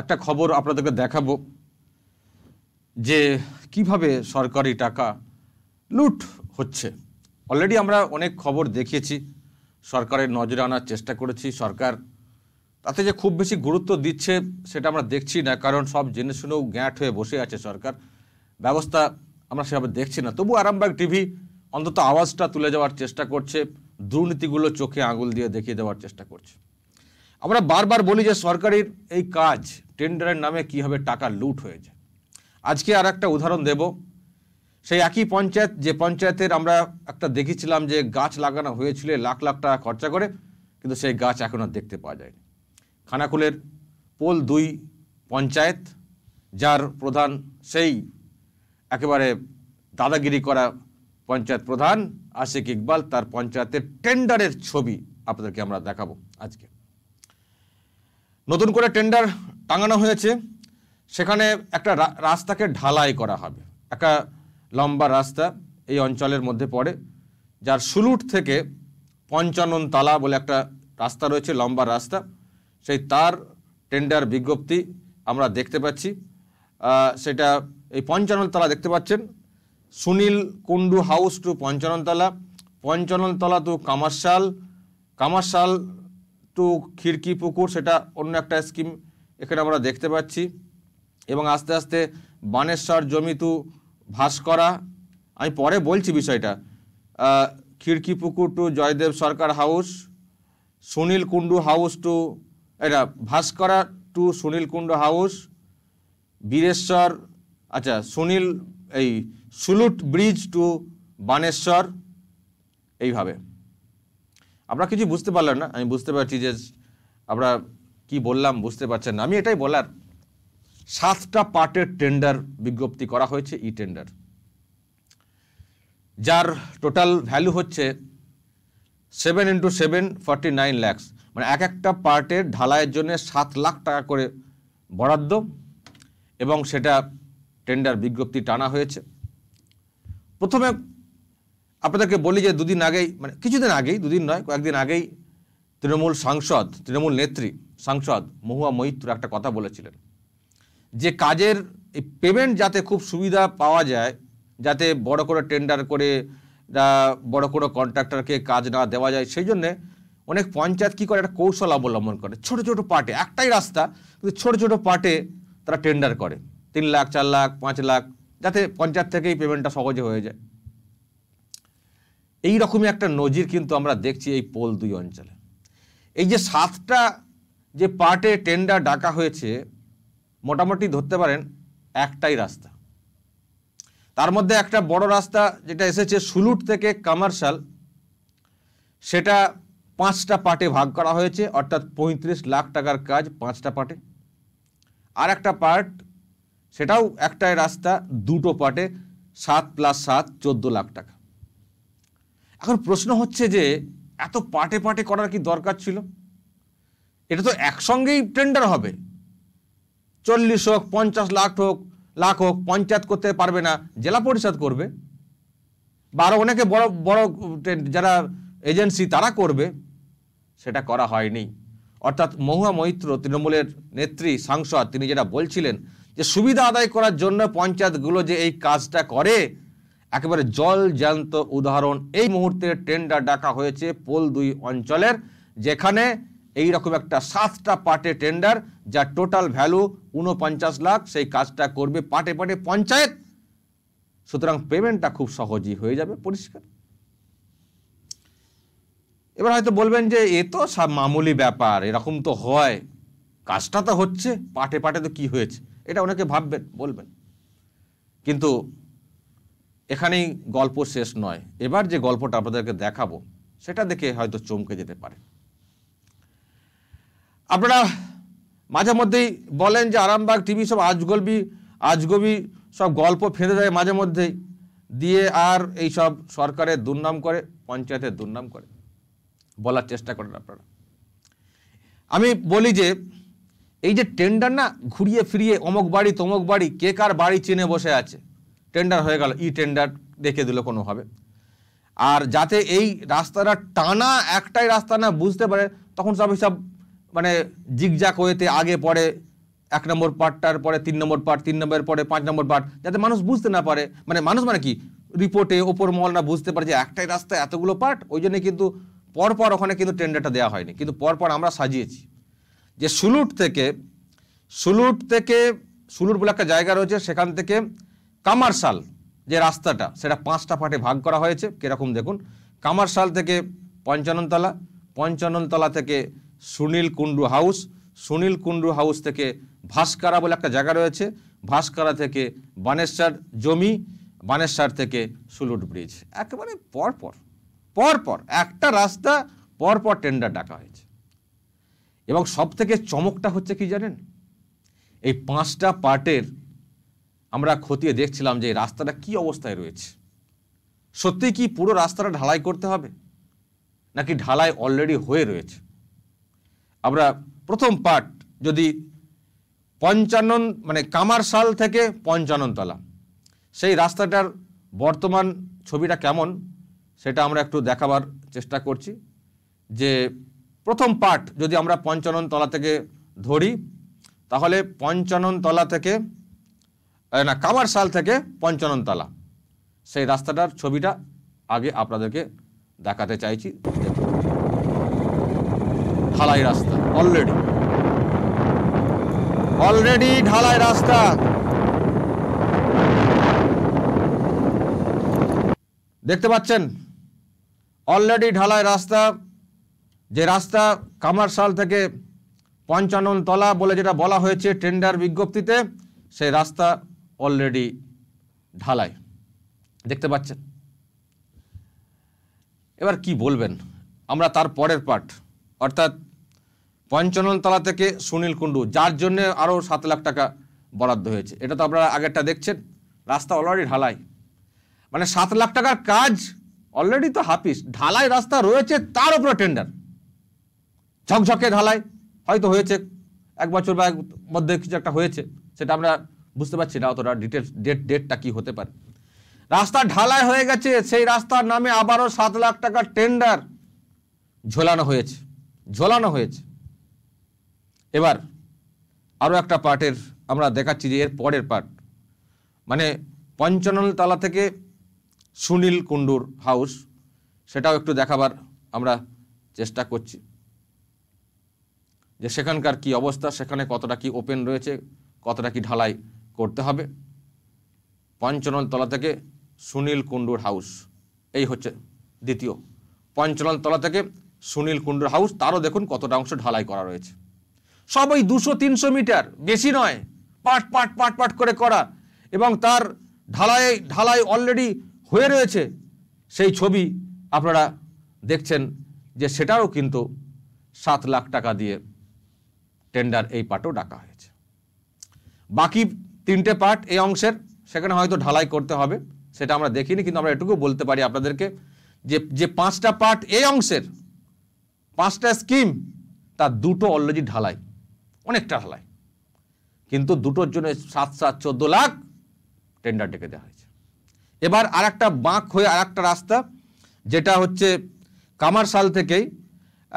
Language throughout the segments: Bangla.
একটা খবর আপনাদেরকে দেখাবো যে কিভাবে সরকারি টাকা লুট হচ্ছে অলরেডি আমরা অনেক খবর দেখিয়েছি সরকারের নজরে আনার চেষ্টা করেছি সরকার তাতে যে খুব বেশি গুরুত্ব দিচ্ছে সেটা আমরা দেখছি না কারণ সব জেনে শুনেও গ্যাঁট হয়ে বসে আছে সরকার ব্যবস্থা আমরা সেভাবে দেখছি না তবু আরামবাগ টিভি অন্তত আওয়াজটা তুলে যাওয়ার চেষ্টা করছে দুর্নীতিগুলো চোখে আঙুল দিয়ে দেখিয়ে দেওয়ার চেষ্টা করছে আমরা বারবার বলি যে সরকারের এই কাজ টেন্ডারের নামে কীভাবে টাকা লুট হয়েছে আজকে আর একটা উদাহরণ দেব সেই একই পঞ্চায়েত যে পঞ্চায়েতের আমরা একটা দেখেছিলাম যে গাছ লাগানো হয়েছিল লাখ লাখ টাকা খরচা করে কিন্তু সেই গাছ এখন আর দেখতে পাওয়া যায়নি খানাকুলের পোল দুই পঞ্চায়েত যার প্রধান সেই একেবারে দাদাগিরি করা পঞ্চায়েত প্রধান আশিক ইকবাল তার পঞ্চায়েতের টেন্ডারের ছবি আপনাদেরকে আমরা দেখাবো আজকে নতুন করে টেন্ডার টাঙানো হয়েছে সেখানে একটা রাস্তাকে ঢালাই করা হবে একটা লম্বা রাস্তা এই অঞ্চলের মধ্যে পড়ে যার সুলুট থেকে পঞ্চানন তালা বলে একটা রাস্তা রয়েছে লম্বা রাস্তা সেই তার টেন্ডার বিজ্ঞপ্তি আমরা দেখতে পাচ্ছি সেটা এই পঞ্চানন তালা দেখতে পাচ্ছেন Sunil Kundu house to Panchanantala Panchanantala to Kamarshal Kamarshal to Khirki Pukur সেটা অন্য একটা স্কিম এখানে আমরা দেখতে পাচ্ছি এবং আস্তে আস্তে বানেশ্বর জমিতু ভাস করা আমি পরে বলছি বিষয়টা Khirki Pukur to Joydev Sarkar house Sunil Kundu house to এটা ভাস্করা টু সুনীল কুণ্ডু হাউস বীরেশ্বর আচ্ছা সুনীল এই সুলুট ব্রিজ টু বানেশ্বর এইভাবে আমরা কিছু বুঝতে পারলাম না আমি বুঝতে পারছি যে আমরা কি বললাম বুঝতে পারছেন না আমি এটাই বলার সাতটা পার্টের টেন্ডার বিজ্ঞপ্তি করা হয়েছে ই টেন্ডার যার টোটাল ভ্যালু হচ্ছে seven into seven forty nine lakhs মানে এক একটা পার্টের ঢালাইয়ের জন্য সাত লাখ টাকা করে বরাদ্দ এবং সেটা টেন্ডার বিজ্ঞপ্তি টানা হয়েছে প্রথমে আপনাদেরকে বলি যে দুদিন আগেই মানে কিছুদিন আগেই দুদিন নয় কয়েকদিন আগেই তৃণমূল সাংসদ তৃণমূল নেত্রী সাংসদ মহুয়া মৈত্র একটা কথা বলেছিলেন যে কাজের পেমেন্ট যাতে খুব সুবিধা পাওয়া যায় যাতে বড় করে টেন্ডার করে বড় করে কন্ট্রাক্টরকে কাজ না দেওয়া যায় সেই জন্যে অনেক পঞ্চায়েত কী করে একটা কৌশল অবলম্বন করে ছোট ছোট পার্টে একটাই রাস্তা কিন্তু ছোট ছোট পার্টে তারা টেন্ডার করে তিন লাখ চার লাখ পাঁচ লাখ যাতে পঞ্চায়েত থেকেই পেমেন্টটা সহজে হয়ে যায় এই রকমই একটা নজির কিন্তু আমরা দেখছি এই পোল দুই অঞ্চলে এই যে সাতটা যে পার্টে টেন্ডার ডাকা হয়েছে মোটামুটি ধরতে পারেন একটাই রাস্তা তার মধ্যে একটা বড় রাস্তা যেটা এসেছে সুলুট থেকে কমার্শাল সেটা পাঁচটা পার্টে ভাগ করা হয়েছে অর্থাৎ পঁয়ত্রিশ লাখ টাকার কাজ পাঁচটা পার্টে আর একটা পার্ট সেটাও একটাই রাস্তা দুটো পার্টে সাত প্লাস সাত চোদ্দো লাখ টাকা এখন প্রশ্ন হচ্ছে যে এত পাটে পাটে করার কি দরকার ছিল এটা তো একসঙ্গেই টেন্ডার হবে চল্লিশ হোক পঞ্চাশ লাখ হোক লাখ হোক পঞ্চায়েত করতে পারবে না জেলা পরিষদ করবে বা আরও অনেকে বড় বড় যারা এজেন্সি তারা করবে সেটা করা হয়নি অর্থাৎ মহুয়া মৈত্র তৃণমূলের নেত্রী সাংসদ তিনি যেটা বলছিলেন যে সুবিধা আদায় করার জন্য পঞ্চায়েতগুলো যে এই কাজটা করে একেবারে জল জ্যান্ত উদাহরণ এই মুহূর্তে টেন্ডার ডাকা হয়েছে পোল দুই অঞ্চলের যেখানে এই রকম একটা সাতটা পার্টে টেন্ডার যা টোটাল ভ্যালু উনপঞ্চাশ লাখ সেই কাজটা করবে পাটে পাটে পঞ্চায়েত সুতরাং পেমেন্টটা খুব সহজই হয়ে যাবে পরিষ্কার এবার হয়তো বলবেন যে এ তো সব মামুলি ব্যাপার এরকম তো হয় কাজটা তো হচ্ছে পাটে পাটে তো কি হয়েছে এটা অনেকে ভাববেন বলবেন কিন্তু এখানেই গল্প শেষ নয় এবার যে গল্পটা আপনাদেরকে দেখাবো সেটা দেখে হয়তো চমকে যেতে পারে আপনারা মাঝে মধ্যেই বলেন যে আরামবাগ টিভি সব আজগলবি আজগবি সব গল্প ফেঁদে দেয় মাঝে মধ্যেই দিয়ে আর এই সব সরকারের দুর্নাম করে পঞ্চায়েতের দুর্নাম করে বলার চেষ্টা করেন আপনারা আমি বলি যে এই যে টেন্ডার না ঘুরিয়ে ফিরিয়ে অমক বাড়ি তমক বাড়ি কে কার বাড়ি চিনে বসে আছে টেন্ডার হয়ে গেল ই টেন্ডার দেখে দিল কোনোভাবে আর যাতে এই রাস্তাটা টানা একটাই রাস্তা না বুঝতে পারে তখন সব সব মানে জিগজাক হয়েতে আগে পরে এক নম্বর পার্টটার পরে তিন নম্বর পার্ট তিন নম্বরের পরে পাঁচ নম্বর পার্ট যাতে মানুষ বুঝতে না পারে মানে মানুষ মানে কি রিপোর্টে ওপর মহলরা বুঝতে পারে যে একটাই রাস্তা এতগুলো পার্ট ওই জন্য কিন্তু পরপর ওখানে কিন্তু টেন্ডারটা দেওয়া হয়নি কিন্তু পরপর আমরা সাজিয়েছি যে সুলুট থেকে সুলুট থেকে সুলুট বলে একটা জায়গা রয়েছে সেখান থেকে কামারশাল যে রাস্তাটা সেটা পাঁচটা পার্টে ভাগ করা হয়েছে কীরকম দেখুন কামারশাল থেকে পঞ্চাননতলা পঞ্চাননতলা থেকে সুনীল কুণ্ডু হাউস সুনীল কুণ্ডু হাউস থেকে ভাস্কারা বলে একটা জায়গা রয়েছে ভাস্কারা থেকে বানেশ্বর জমি বানেশ্বর থেকে সুলুট ব্রিজ একেবারে পরপর পরপর একটা রাস্তা পরপর টেন্ডার ডাকা হয়েছে এবং সব থেকে চমকটা হচ্ছে কি জানেন এই পাঁচটা পার্টের আমরা খতিয়ে দেখছিলাম যে এই রাস্তাটা কি অবস্থায় রয়েছে সত্যি কি পুরো রাস্তাটা ঢালাই করতে হবে নাকি ঢালাই অলরেডি হয়ে রয়েছে আমরা প্রথম পার্ট যদি পঞ্চানন মানে কামারশাল থেকে পঞ্চাননতলা সেই রাস্তাটার বর্তমান ছবিটা কেমন সেটা আমরা একটু দেখাবার চেষ্টা করছি যে প্রথম পার্ট যদি আমরা পঞ্চাননতলা থেকে ধরি তাহলে পঞ্চাননতলা থেকে না কামারশাল থেকে পঞ্চাননতলা সেই রাস্তাটার ছবিটা আগে আপনাদেরকে দেখাতে চাইছি ঢালাই রাস্তা অলরেডি অলরেডি ঢালাই রাস্তা দেখতে পাচ্ছেন অলরেডি ঢালাই রাস্তা যে রাস্তা কামারশাল থেকে পঞ্চানন তলা বলে যেটা বলা হয়েছে টেন্ডার বিজ্ঞপ্তিতে সেই রাস্তা অলরেডি ঢালাই দেখতে পাচ্ছেন এবার কি বলবেন আমরা তার পরের পার্ট অর্থাৎ পঞ্চননতলা থেকে সুনীল কুণ্ডু যার জন্য আরও সাত লাখ টাকা বরাদ্দ হয়েছে এটা তো আপনারা আগেরটা দেখছেন রাস্তা অলরেডি ঢালাই মানে সাত লাখ টাকার কাজ অলরেডি তো হাফিস ঢালাই রাস্তা রয়েছে তার উপরে টেন্ডার ঝকঝকে ঢালাই হয়তো হয়েছে এক বছর বা এক মধ্যে কিছু একটা হয়েছে সেটা আমরা বুঝতে পারছি না অতটা ডিটেলস ডেট ডেটটা কি হতে পারে রাস্তা ঢালাই হয়ে গেছে সেই রাস্তার নামে আবারও সাত লাখ টাকার টেন্ডার ঝোলানো হয়েছে ঝোলানো হয়েছে এবার আরও একটা পার্টের আমরা দেখাচ্ছি যে এর পরের পার্ট মানে পঞ্চানল তালা থেকে সুনীল কুণ্ডুর হাউস সেটাও একটু দেখাবার আমরা চেষ্টা করছি যে সেখানকার কি অবস্থা সেখানে কতটা কি ওপেন রয়েছে কতটা কি ঢালাই করতে হবে পঞ্চনল তলা থেকে সুনীল কুণ্ডুর হাউস এই হচ্ছে দ্বিতীয় পঞ্চনল তলা থেকে সুনীল কুণ্ডুর হাউস তারও দেখুন কতটা অংশ ঢালাই করা রয়েছে সব ওই দুশো তিনশো মিটার বেশি নয় পাট পাট পাট পাট করে করা এবং তার ঢালাই ঢালাই অলরেডি হয়ে রয়েছে সেই ছবি আপনারা দেখছেন যে সেটারও কিন্তু সাত লাখ টাকা দিয়ে টেন্ডার এই পাটও ডাকা হয়েছে বাকি তিনটে পার্ট এই অংশের সেখানে হয়তো ঢালাই করতে হবে সেটা আমরা দেখিনি কিন্তু আমরা এটুকু বলতে পারি আপনাদেরকে যে যে পাঁচটা পার্ট এই অংশের পাঁচটা স্কিম তার দুটো অলরেডি ঢালাই অনেকটা ঢালাই কিন্তু দুটোর জন্য সাত সাত চোদ্দ লাখ টেন্ডার ডেকে দেওয়া হয়েছে এবার আর একটা বাঁক হয়ে আর একটা রাস্তা যেটা হচ্ছে কামারশাল থেকেই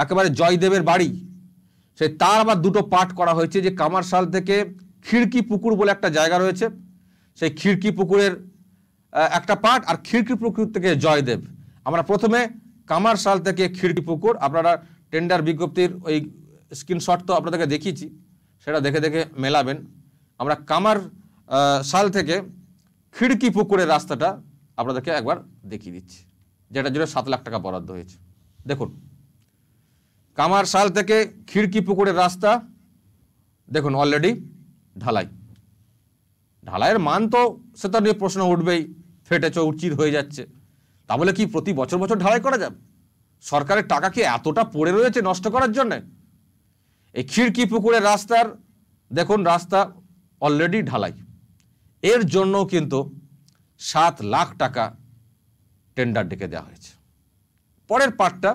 একেবারে জয়দেবের বাড়ি সে তার আবার দুটো পার্ট করা হয়েছে যে কামারশাল থেকে খিড়কি পুকুর বলে একটা জায়গা রয়েছে সেই খিড়কি পুকুরের একটা পার্ট আর খিড়কি পুকুর থেকে জয়দেব আমরা প্রথমে কামার সাল থেকে খিড়কি পুকুর আপনারা টেন্ডার বিজ্ঞপ্তির ওই স্ক্রিনশট তো আপনাদেরকে দেখিয়েছি সেটা দেখে দেখে মেলাবেন আমরা কামার সাল থেকে খিড়কি পুকুরের রাস্তাটা আপনাদেরকে একবার দেখিয়ে দিচ্ছি যেটা জুড়ে সাত লাখ টাকা বরাদ্দ হয়েছে দেখুন কামার সাল থেকে খিড়কি পুকুরের রাস্তা দেখুন অলরেডি ঢালাই ঢালাইয়ের মান তো সে তার নিয়ে প্রশ্ন উঠবেই ফেটে উচিত হয়ে যাচ্ছে তা বলে কি প্রতি বছর বছর ঢালাই করা যাবে সরকারের টাকা কি এতটা পড়ে রয়েছে নষ্ট করার জন্যে এই খিড়কি পুকুরের রাস্তার দেখুন রাস্তা অলরেডি ঢালাই এর জন্য কিন্তু সাত লাখ টাকা টেন্ডার ডেকে দেওয়া হয়েছে পরের পার্টটা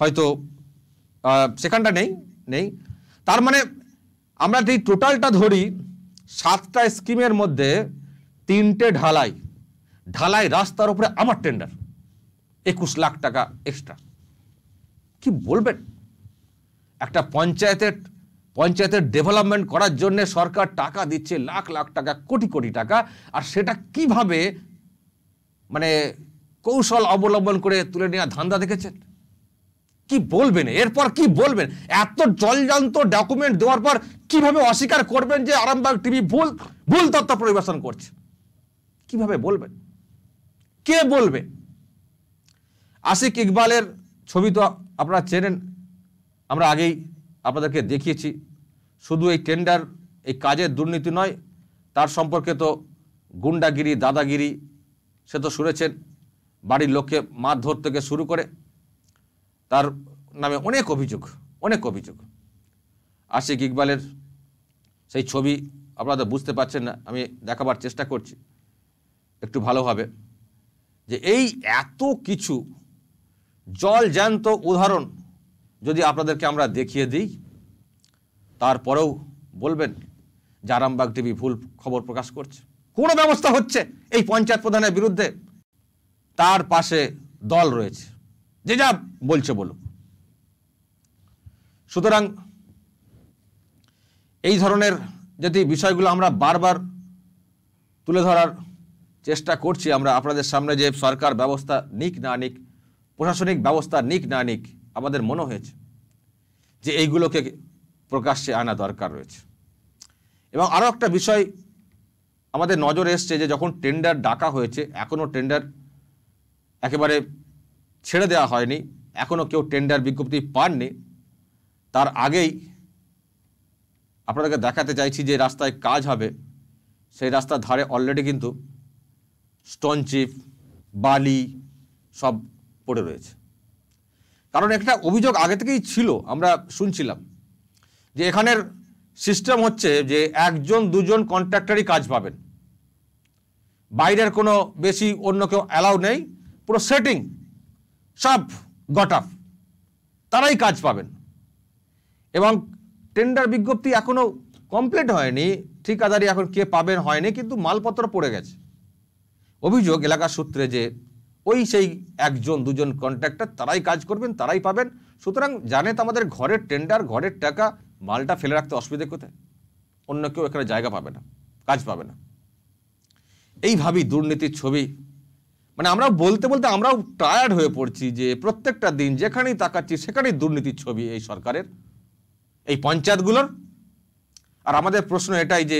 হয়তো সেখানটা নেই নেই তার মানে আমরা যদি টোটালটা ধরি সাতটা স্কিমের মধ্যে তিনটে ঢালাই ঢালাই রাস্তার উপরে আমার টেন্ডার একুশ লাখ টাকা এক্সট্রা কি বলবেন একটা পঞ্চায়েতের পঞ্চায়েতের ডেভেলপমেন্ট করার জন্য সরকার টাকা দিচ্ছে লাখ লাখ টাকা কোটি কোটি টাকা আর সেটা কিভাবে মানে কৌশল অবলম্বন করে তুলে নেওয়া ধান্দা দেখেছেন কি বলবেন এরপর কি বলবেন এত জলজান্ত ডকুমেন্ট দেওয়ার পর কিভাবে অস্বীকার করবেন যে আরামবাগ টিভি ভুল ভুল তথ্য পরিবেশন করছে কিভাবে বলবেন কে বলবে আশিক ইকবালের ছবি তো আপনারা চেনেন আমরা আগেই আপনাদেরকে দেখিয়েছি শুধু এই টেন্ডার এই কাজের দুর্নীতি নয় তার সম্পর্কে তো গুন্ডাগিরি দাদাগিরি সে তো শুনেছেন বাড়ির লোককে মারধর থেকে শুরু করে তার নামে অনেক অভিযোগ অনেক অভিযোগ আশিক ইকবালের সেই ছবি আপনারা বুঝতে পারছেন না আমি দেখাবার চেষ্টা করছি একটু ভালোভাবে যে এই এত কিছু জল জ্যান্ত উদাহরণ যদি আপনাদেরকে আমরা দেখিয়ে দিই তারপরেও বলবেন যে আরামবাগ টিভি ভুল খবর প্রকাশ করছে কোনো ব্যবস্থা হচ্ছে এই পঞ্চায়েত প্রধানের বিরুদ্ধে তার পাশে দল রয়েছে যে যা বলছে বলুক সুতরাং এই ধরনের যদি বিষয়গুলো আমরা বারবার তুলে ধরার চেষ্টা করছি আমরা আপনাদের সামনে যে সরকার ব্যবস্থা নিক না নিক প্রশাসনিক ব্যবস্থা নিক না নিক আমাদের মনে হয়েছে যে এইগুলোকে প্রকাশ্যে আনা দরকার রয়েছে এবং আরও একটা বিষয় আমাদের নজরে এসছে যে যখন টেন্ডার ডাকা হয়েছে এখনও টেন্ডার একেবারে ছেড়ে দেওয়া হয়নি এখনও কেউ টেন্ডার বিজ্ঞপ্তি পাননি তার আগেই আপনাদেরকে দেখাতে চাইছি যে রাস্তায় কাজ হবে সেই রাস্তার ধারে অলরেডি কিন্তু স্টোন চিপ বালি সব পড়ে রয়েছে কারণ একটা অভিযোগ আগে থেকেই ছিল আমরা শুনছিলাম যে এখানের সিস্টেম হচ্ছে যে একজন দুজন কন্ট্রাক্টারই কাজ পাবেন বাইরের কোনো বেশি অন্য কেউ অ্যালাউ নেই পুরো সেটিং সব গট আপ তারাই কাজ পাবেন এবং টেন্ডার বিজ্ঞপ্তি এখনও কমপ্লিট হয়নি ঠিকাদারি এখন কে পাবেন হয়নি কিন্তু মালপত্র পড়ে গেছে অভিযোগ এলাকার সূত্রে যে ওই সেই একজন দুজন কন্ট্রাক্টর তারাই কাজ করবেন তারাই পাবেন সুতরাং জানে তো আমাদের ঘরের টেন্ডার ঘরের টাকা মালটা ফেলে রাখতে অসুবিধে কোথায় অন্য কেউ এখানে জায়গা পাবে না কাজ পাবে না এইভাবেই দুর্নীতির ছবি মানে আমরা বলতে বলতে আমরাও টায়ার্ড হয়ে পড়ছি যে প্রত্যেকটা দিন যেখানেই তাকাচ্ছি সেখানেই দুর্নীতির ছবি এই সরকারের এই পঞ্চায়েতগুলোর আর আমাদের প্রশ্ন এটাই যে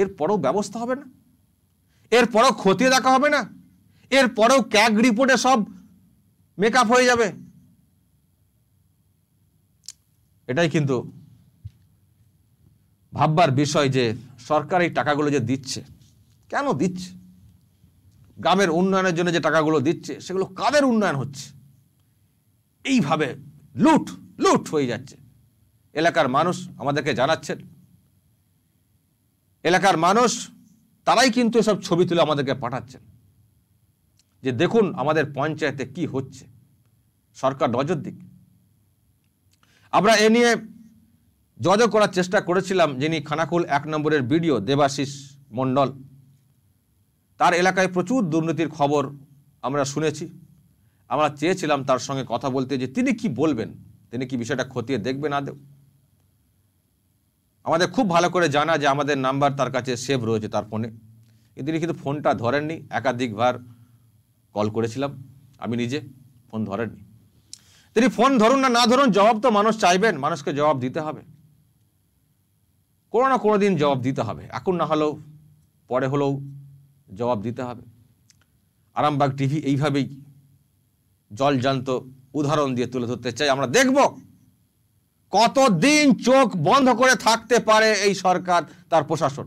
এর পরও ব্যবস্থা হবে না এর পরও খতিয়ে দেখা হবে না এর পরেও ক্যাগ রিপোর্টে সব মেকআপ হয়ে যাবে এটাই কিন্তু ভাববার বিষয় যে সরকার এই টাকাগুলো যে দিচ্ছে কেন দিচ্ছে গ্রামের উন্নয়নের জন্য যে টাকাগুলো দিচ্ছে সেগুলো কাদের উন্নয়ন হচ্ছে এইভাবে লুট লুট হয়ে যাচ্ছে এলাকার মানুষ আমাদেরকে জানাচ্ছেন এলাকার মানুষ তারাই কিন্তু এসব ছবি তুলে আমাদেরকে পাঠাচ্ছেন যে দেখুন আমাদের পঞ্চায়েতে কি হচ্ছে সরকার নজর দিক আমরা এ নিয়ে যোগাযোগ করার চেষ্টা করেছিলাম যিনি খানাকুল এক নম্বরের বিডিও দেবাশিস মণ্ডল তার এলাকায় প্রচুর দুর্নীতির খবর আমরা শুনেছি আমরা চেয়েছিলাম তার সঙ্গে কথা বলতে যে তিনি কি বলবেন তিনি কি বিষয়টা খতিয়ে দেখবেন আদেও আমাদের খুব ভালো করে জানা যে আমাদের নাম্বার তার কাছে সেভ রয়েছে তার ফোনে কিন্তু তিনি কিন্তু ফোনটা ধরেননি একাধিকবার কল করেছিলাম আমি নিজে ফোন ধরেননি তিনি ফোন ধরুন না না ধরুন জবাব তো মানুষ চাইবেন মানুষকে জবাব দিতে হবে কোনো না কোনো দিন জবাব দিতে হবে এখন না হলেও পরে হলেও জবাব দিতে হবে আরামবাগ টিভি এইভাবেই জলজান্ত উদাহরণ দিয়ে তুলে ধরতে চাই আমরা দেখব কতদিন চোখ বন্ধ করে থাকতে পারে এই সরকার তার প্রশাসন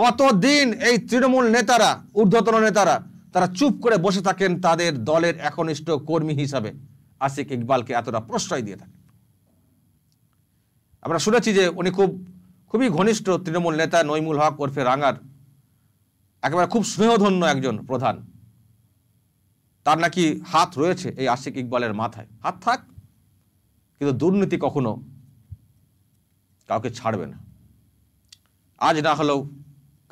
কতদিন এই তৃণমূল নেতারা ঊর্ধ্বতন নেতারা তারা চুপ করে বসে থাকেন তাদের দলের একনিষ্ঠ কর্মী হিসাবে আসিক ইকবালকে এতটা প্রশ্রয় দিয়ে থাকে আমরা শুনেছি যে উনি খুব খুবই ঘনিষ্ঠ তৃণমূল নেতা নইমুল হক ওরফে রাঙার একেবারে খুব স্নেহধন্য একজন প্রধান তার নাকি হাত রয়েছে এই আশিক ইকবালের মাথায় হাত থাক কিন্তু দুর্নীতি কখনো কাউকে ছাড়বে না আজ না হলেও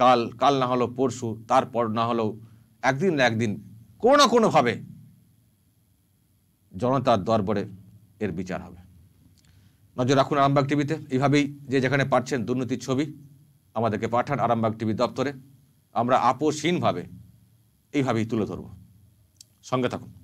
কাল কাল না হলেও পরশু তারপর না হলেও একদিন না একদিন কোনো না কোনোভাবে জনতার দরবারে এর বিচার হবে নজর রাখুন আরামবাগ টিভিতে এইভাবেই যে যেখানে পাচ্ছেন দুর্নীতির ছবি আমাদেরকে পাঠান আরামবাগ টিভি দপ্তরে আমরা আপোষহীনভাবে এইভাবেই তুলে ধরব সঙ্গে থাকুন